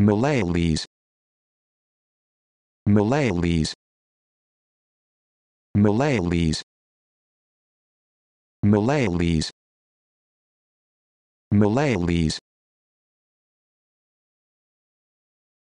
Malayalis Malayalis Malayalis Malayalis Malayalis